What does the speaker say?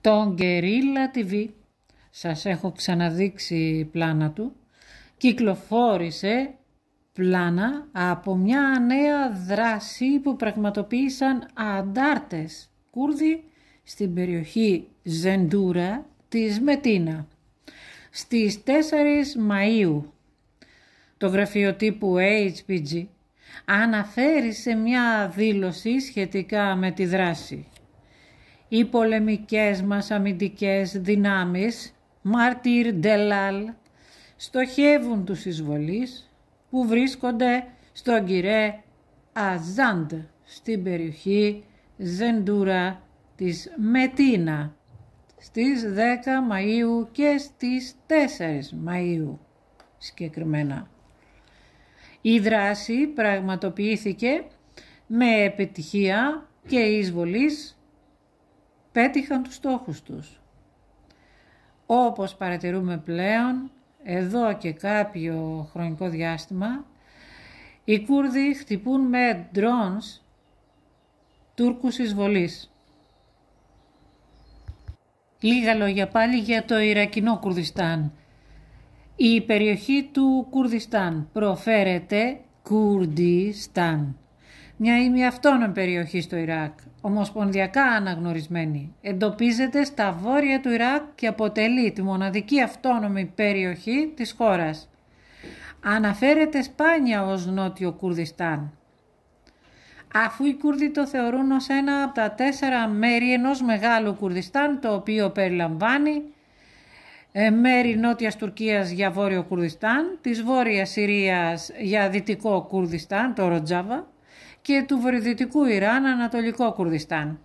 τον Guerrilla TV, σας έχω ξαναδείξει πλάνα του, κυκλοφόρησε πλάνα από μια νέα δράση που πραγματοποίησαν αντάρτες Κούρδοι στην περιοχή Ζεντούρα της Μετίνα στις 4 Μαΐου. Το γραφείο τύπου HPG αναφέρει σε μια δήλωση σχετικά με τη δράση οι πολεμικές μας αμυντικές δυνάμεις, Μάρτυρ Ντελάλ, στοχεύουν τους εισβολείς που βρίσκονται στον κυρέ Αζάντ στην περιοχή Ζεντούρα της Μετίνα στις 10 Μαΐου και στις 4 Μαΐου συγκεκριμένα. Η δράση πραγματοποιήθηκε με επιτυχία και εισβολής πέτυχαν τους στόχους τους. Όπως παρατηρούμε πλέον, εδώ και κάποιο χρονικό διάστημα, οι Κούρδοι χτυπούν με ντρόνς Τούρκους εισβολής. Λίγα λόγια πάλι για το Ιρακινό Κουρδιστάν. Η περιοχή του Κουρδιστάν προφέρεται Κουρδιστάν μια ημιαυτόνομη περιοχή στο Ιράκ, ομοσπονδιακά αναγνωρισμένη. Εντοπίζεται στα βόρεια του Ιράκ και αποτελεί τη μοναδική αυτόνομη περιοχή της χώρας. Αναφέρεται σπάνια ως Νότιο Κουρδιστάν. Αφού οι Κούρδοι το θεωρούν ως ένα από τα τέσσερα μέρη ενός μεγάλου Κουρδιστάν, το οποίο περιλαμβάνει ε, μέρη νότιας Τουρκίας για βόρειο Κουρδιστάν, της βόρειας Συρίας για δυτικό Κουρδιστάν, το Ροτζάβα, και του βορειοδυτικού Ιράν, Ανατολικό Κουρδιστάν.